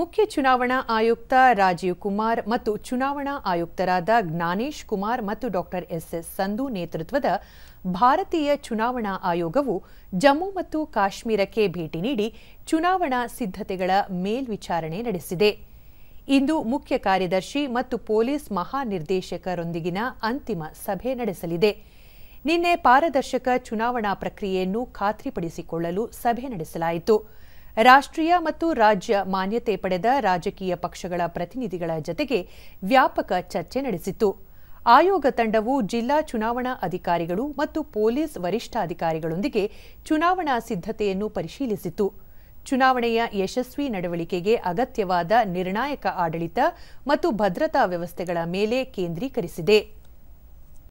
ಮುಖ್ಯ ಚುನಾವಣಾ ಆಯುಕ್ತ ರಾಜೀವ್ ಕುಮಾರ್ ಮತ್ತು ಚುನಾವಣಾ ಆಯುಕ್ತರಾದ ಜ್ಞಾನೇಶ್ ಕುಮಾರ್ ಮತ್ತು ಡಾಕ್ಟರ್ ಎಸ್ ಎಸ್ ಸಂಧು ನೇತೃತ್ವದ ಭಾರತೀಯ ಚುನಾವಣಾ ಆಯೋಗವು ಜಮ್ಮು ಮತ್ತು ಕಾಶ್ಮೀರಕ್ಕೆ ಭೇಟಿ ನೀಡಿ ಚುನಾವಣಾ ಸಿದ್ಧತೆಗಳ ಮೇಲ್ವಿಚಾರಣೆ ನಡೆಸಿದೆ ಇಂದು ಮುಖ್ಯ ಕಾರ್ಯದರ್ಶಿ ಮತ್ತು ಪೊಲೀಸ್ ಮಹಾನಿರ್ದೇಶಕರೊಂದಿಗಿನ ಅಂತಿಮ ಸಭೆ ನಡೆಸಲಿದೆ ನಿನ್ನೆ ಪಾರದರ್ಶಕ ಚುನಾವಣಾ ಪ್ರಕ್ರಿಯೆಯನ್ನು ಖಾತ್ರಿಪಡಿಸಿಕೊಳ್ಳಲು ಸಭೆ ನಡೆಸಲಾಯಿತು ರಾಷ್ಟ್ರೀಯ ಮತ್ತು ರಾಜ್ಯ ಮಾನ್ಯತೆ ಪಡೆದ ರಾಜಕೀಯ ಪಕ್ಷಗಳ ಪ್ರತಿನಿಧಿಗಳ ಜತೆಗೆ ವ್ಯಾಪಕ ಚರ್ಚೆ ನಡೆಸಿತು ಆಯೋಗ ತಂಡವು ಜಿಲ್ಲಾ ಚುನಾವಣಾ ಅಧಿಕಾರಿಗಳು ಮತ್ತು ಪೊಲೀಸ್ ವರಿಷ್ಠಾಧಿಕಾರಿಗಳೊಂದಿಗೆ ಚುನಾವಣಾ ಸಿದ್ಧತೆಯನ್ನು ಪರಿಶೀಲಿಸಿತು ಚುನಾವಣೆಯ ಯಶಸ್ವಿ ನಡವಳಿಕೆಗೆ ಅಗತ್ಯವಾದ ನಿರ್ಣಾಯಕ ಆಡಳಿತ ಮತ್ತು ಭದ್ರತಾ ವ್ಯವಸ್ಥೆಗಳ ಮೇಲೆ ಕೇಂದ್ರೀಕರಿಸಿದೆ